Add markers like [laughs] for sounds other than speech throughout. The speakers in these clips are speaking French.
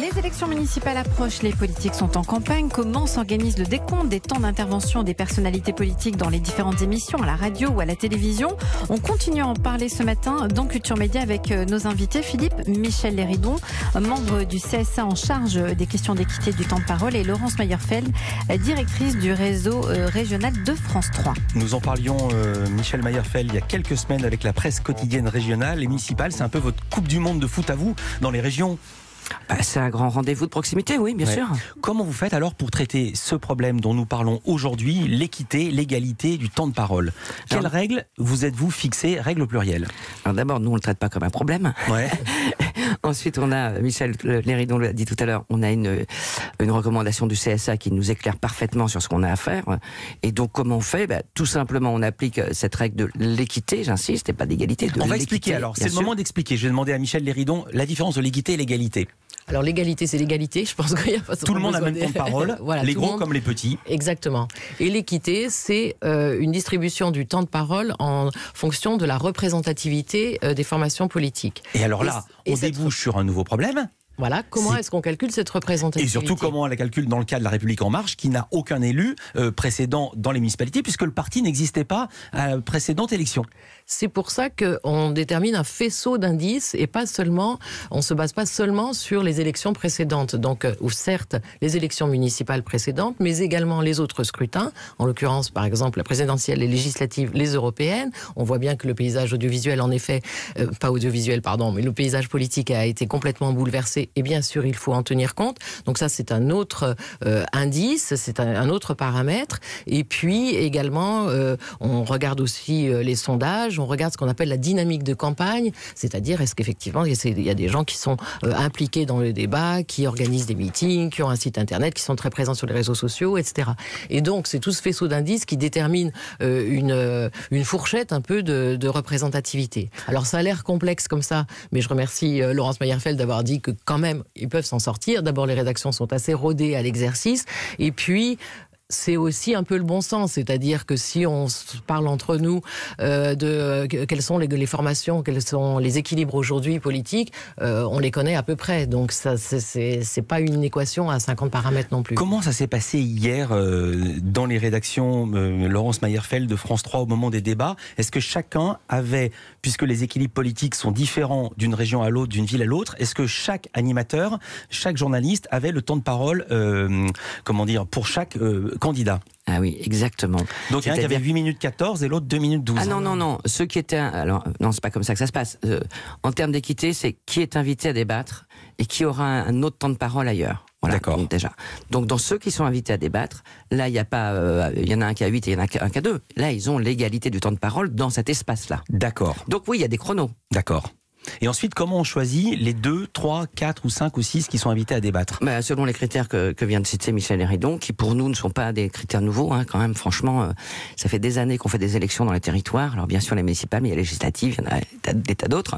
Les élections municipales approchent, les politiques sont en campagne. Comment s'organise le décompte des temps d'intervention des personnalités politiques dans les différentes émissions, à la radio ou à la télévision On continue à en parler ce matin dans Culture Média avec euh, nos invités Philippe Michel Léridon, membre du CSA en charge des questions d'équité du temps de parole, et Laurence Meyerfeld, directrice du réseau euh, régional de France 3. Nous en parlions, euh, Michel Meyerfeld, il y a quelques semaines avec la presse quotidienne régionale et municipale. C'est un peu votre Coupe du Monde de foot à vous dans les régions. Bah, c'est un grand rendez-vous de proximité, oui, bien sûr. Comment vous faites alors pour traiter ce problème dont nous parlons aujourd'hui, l'équité, l'égalité du temps de parole Quelles règles vous êtes-vous fixées, règles plurielle Alors d'abord, nous, on ne le traite pas comme un problème. Ouais. [laughs] Ensuite, on a, euh, Michel Léridon l'a dit tout à l'heure, on a une, euh, recommandation du CSA qui nous éclaire parfaitement sur ce qu'on a à faire. Et donc, comment on fait bah, Tout simplement, on applique euh, cette règle de l'équité, j'insiste, et pas d'égalité. On va expliquer alors, c'est le moment d'expliquer. Je vais demander à Michel Léridon la différence de l'équité et l'égalité. Alors l'égalité, c'est l'égalité. Je pense qu'il n'y a pas Tout le monde a même temps de [laughs] parole, les gros comme les petits. Exactement. Et l'équité, c'est euh, une distribution du temps de parole en fonction de la représentativité euh, des formations politiques. Et alors là, on débouche sur un nouveau problème voilà, comment est-ce qu'on calcule cette représentation Et surtout, comment on la calcule dans le cas de la République En Marche, qui n'a aucun élu euh, précédent dans les municipalités, puisque le parti n'existait pas à la précédente élection. C'est pour ça qu'on détermine un faisceau d'indices et pas seulement, on se base pas seulement sur les élections précédentes, donc euh, ou certes les élections municipales précédentes, mais également les autres scrutins, en l'occurrence par exemple la présidentielle, les législatives, les européennes. On voit bien que le paysage audiovisuel, en effet, euh, pas audiovisuel pardon, mais le paysage politique a été complètement bouleversé et bien sûr, il faut en tenir compte. Donc ça, c'est un autre euh, indice, c'est un, autre paramètre. Et puis également, euh, on regarde aussi euh, les sondages, on regarde ce qu'on appelle la dynamique de campagne, c'est-à-dire est-ce qu'effectivement, il y a des gens qui sont impliqués dans le débat, qui organisent des meetings, qui ont un site internet, qui sont très présents sur les réseaux sociaux, etc. Et donc, c'est tout ce faisceau d'indices qui détermine une, une fourchette un peu de, de représentativité. Alors, ça a l'air complexe comme ça, mais je remercie Laurence Meyerfeld d'avoir dit que quand même, ils peuvent s'en sortir. D'abord, les rédactions sont assez rodées à l'exercice. Et puis, c'est aussi un peu le bon sens. C'est-à-dire que si on parle entre nous euh, de quelles sont les, formations, quels sont les équilibres aujourd'hui politiques, euh, on les connaît à peu près. Donc ça, c'est pas une équation à 50 paramètres non plus. Comment ça s'est passé hier euh, dans les rédactions Laurence Mayerfeld de France 3 au moment des débats Est-ce que chacun avait, puisque les équilibres politiques sont différents d'une région à l'autre, d'une ville à l'autre, est-ce que chaque animateur, chaque journaliste avait le temps de parole, comment dire, pour chaque candidat. Ah oui, exactement. Donc il y en a qui avait 8 minutes 14 et l'autre 2 minutes 12. Ah non, non, non. Ceux qui étaient. Alors, non, c'est pas comme ça que ça se passe. Euh, en termes d'équité, c'est qui est invité à débattre et qui aura un autre temps de parole ailleurs. D'accord. déjà. Donc dans ceux qui sont invités à débattre, là il y a pas, euh, il y en a un qui a 8 et il y en a un qui a 2. Là ils ont l'égalité du temps de parole dans cet espace-là. D'accord. Donc oui, il y a des chronos. D'accord. Et ensuite, comment on choisit les 2, 3, 4 ou 5 ou 6 qui sont invités à débattre bah, Selon les critères que, vient de citer Michel Héridon, qui pour nous ne sont pas des critères nouveaux, hein, quand même, franchement, euh, ça fait des années qu'on fait des élections dans les territoires. Alors bien sûr, les municipales, mais il y a les législatives, il y en a des tas d'autres.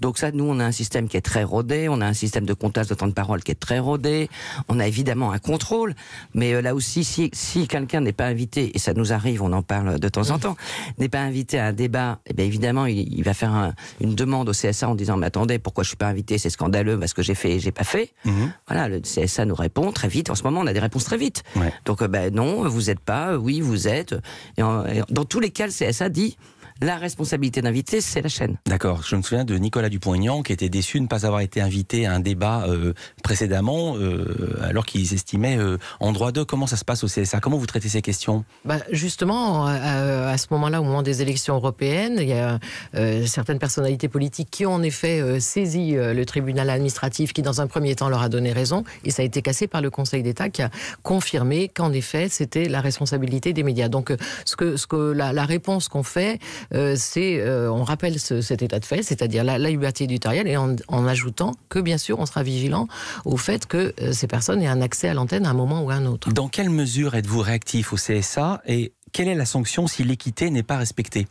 Donc ça, nous, on a un système qui est très rodé, on a un système de comptage de temps de parole qui est très rodé, on a évidemment un contrôle, mais euh, là aussi, si, si quelqu'un n'est pas invité, et ça nous arrive, on en parle de temps en temps, n'est pas invité à un débat, eh bien évidemment, il, va faire une demande au CSA en disant mais attendez pourquoi je suis pas invité c'est scandaleux parce que j'ai fait j'ai pas fait mhm. voilà le CSA nous répond très vite en ce moment on a des réponses très vite donc euh, ben non vous êtes pas oui vous êtes dans tous les cas le CSA dit la responsabilité d'inviter, c'est la chaîne. D'accord. Je me souviens de Nicolas Dupont-Aignan qui était déçu de ne pas avoir été invité à un débat euh, précédemment, euh, alors qu'il estimaient euh, en droit de. Comment ça se passe au CSA Comment vous traitez ces questions bah, Justement, à ce moment-là, au moment des élections européennes, il y a certaines personnalités politiques qui ont en effet saisi le tribunal administratif qui, dans un premier temps, leur a donné raison. Et ça a été cassé par le Conseil d'État qui a confirmé qu'en effet, c'était la responsabilité des médias. Donc, ce que, ce que la réponse qu'on fait, euh, c'est euh, on rappelle cet état de fait, c'est-à-dire la, liberté éditoriale, et en, ajoutant que bien sûr on sera vigilant au fait que euh, ces personnes aient un accès à l'antenne à un moment ou à un autre. Dans quelle mesure êtes-vous réactif au CSA et quelle est la sanction si l'équité n'est pas respectée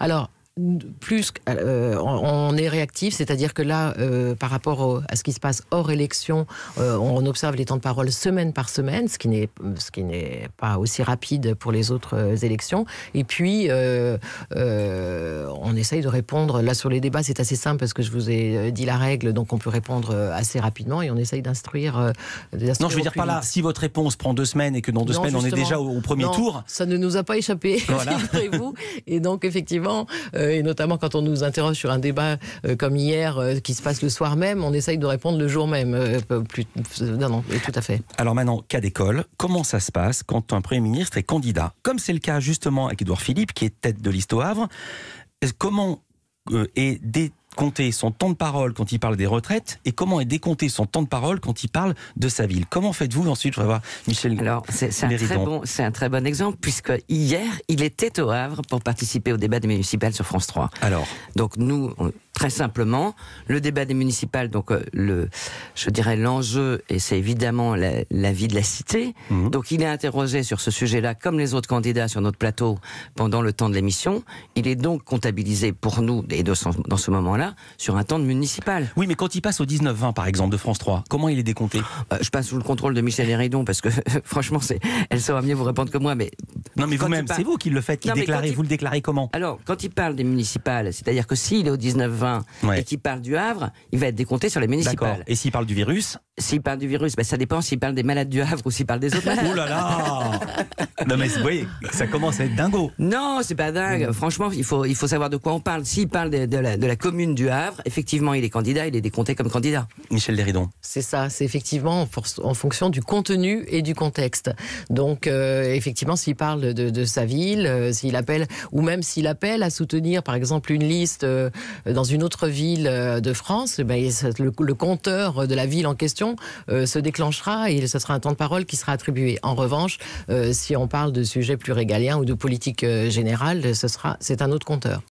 alors, plus euh, on est réactif, c'est-à-dire que là, euh, par rapport à ce qui se passe hors élection, euh, on observe les temps de parole semaine par semaine, ce qui n'est ce qui n'est pas aussi rapide pour les autres élections. Et puis, on essaye de répondre. Là, sur les débats, c'est assez simple parce que je vous ai dit la règle, donc on peut répondre assez rapidement et on essaye d'instruire. non, je veux dire par là, si votre réponse prend deux semaines et que dans deux semaines on est déjà au, premier tour, ça ne nous a pas échappé. [laughs] vous. et donc effectivement. Euh, et notamment quand on nous interroge sur un débat euh, comme hier euh, qui se passe le soir même, on essaye de répondre le jour même. plus, non, non, tout à fait. Alors maintenant, cas d'école, comment ça se passe quand un Premier ministre est candidat Comme c'est le cas justement avec Édouard Philippe, qui est tête de liste au Havre, comment est déterminé compter son temps de parole quand il parle des retraites et comment est décompté son temps de parole quand il parle de sa ville. Comment faites-vous ensuite, je vais voir Michel Alors, c'est un, très bon, exemple, puisque hier, il était au Havre pour participer au débat des municipales sur France 3. Alors Donc nous, Très simplement, le débat des municipales, donc euh, le, je dirais l'enjeu, et c'est évidemment la, vie de la cité. Mhm. Donc il est interrogé sur ce sujet-là, comme les autres candidats sur notre plateau pendant le temps de l'émission. Il est donc comptabilisé pour nous, et dans ce moment-là, sur un temps de municipal. Oui, mais quand il passe au 19-20, par exemple, de France 3, comment il est décompté euh, Je passe sous le contrôle de Michel Héridon, parce que [laughs] franchement, elle saura mieux vous répondre que moi, mais non, mais vous-même, c'est vous qui le faites, qui déclarez. Vous le déclarez comment Alors, quand il parle des municipales, c'est-à-dire que s'il est au 19-20 et qu'il parle du Havre, il va être décompté sur les municipales. Et s'il parle du virus s'il parle du virus, ben ça dépend s'il parle des malades du Havre ou s'il parle des autres malades. Oh là là [laughs] Non mais vous voyez, ça commence à être dingo. Non, c'est pas dingue. Mmh. Franchement, il faut, il faut savoir de quoi on parle. S'il parle de, de, la, de, la, commune du Havre, effectivement, il est candidat, il est décompté comme candidat. Michel Derridon C'est ça, c'est effectivement en, fonction du contenu et du contexte. Donc, euh, effectivement, s'il parle de, de, sa ville, euh, s'il appelle, ou même s'il appelle à soutenir, par exemple, une liste euh, dans une autre ville de France, eh ben, le compteur de la ville en question euh, se déclenchera et ce sera un temps de parole qui sera attribué. En revanche, euh, si on parle de sujets plus régaliens ou de politique euh, générale, ce sera c'est un autre compteur.